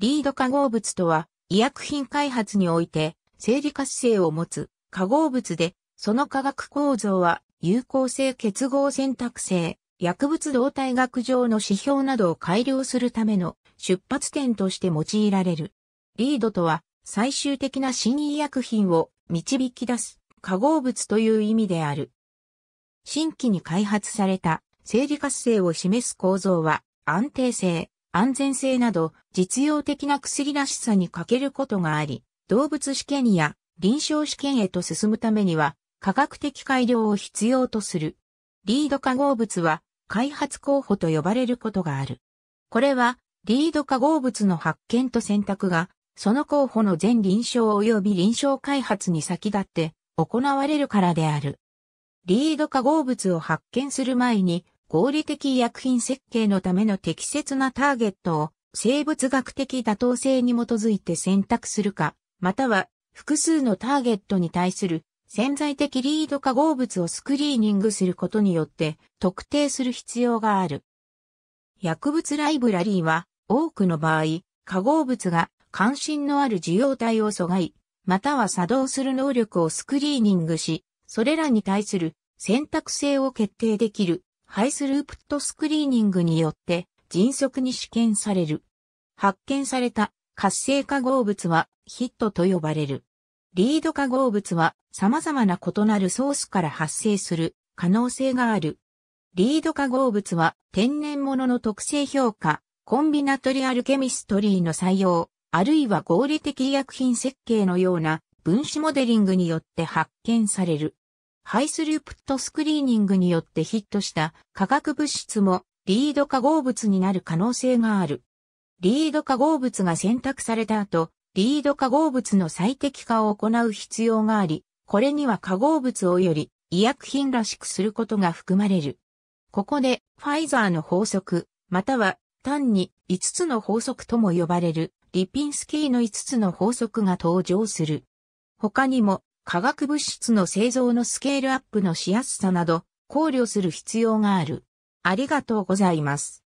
リード化合物とは、医薬品開発において、生理活性を持つ化合物で、その化学構造は、有効性結合選択性、薬物動態学上の指標などを改良するための出発点として用いられる。リードとは、最終的な新医薬品を導き出す化合物という意味である。新規に開発された生理活性を示す構造は、安定性、安全性など実用的な薬らしさに欠けることがあり、動物試験や臨床試験へと進むためには科学的改良を必要とする。リード化合物は開発候補と呼ばれることがある。これはリード化合物の発見と選択がその候補の全臨床及び臨床開発に先立って行われるからである。リード化合物を発見する前に合理的医薬品設計のための適切なターゲットを生物学的妥当性に基づいて選択するか、または複数のターゲットに対する潜在的リード化合物をスクリーニングすることによって特定する必要がある。薬物ライブラリーは多くの場合、化合物が関心のある受容体を阻害、または作動する能力をスクリーニングし、それらに対する選択性を決定できるハイスループットスクリーニングによって迅速に試験される。発見された活性化合物はヒットと呼ばれる。リード化合物は様々な異なるソースから発生する可能性がある。リード化合物は天然物の特性評価、コンビナトリアルケミストリーの採用、あるいは合理的医薬品設計のような分子モデリングによって発見される。ハイスループットスクリーニングによってヒットした化学物質もリード化合物になる可能性がある。リード化合物が選択された後、リード化合物の最適化を行う必要があり、これには化合物をより医薬品らしくすることが含まれる。ここで、ファイザーの法則、または単に5つの法則とも呼ばれる、リピンスキーの5つの法則が登場する。他にも、化学物質の製造のスケールアップのしやすさなど考慮する必要がある。ありがとうございます。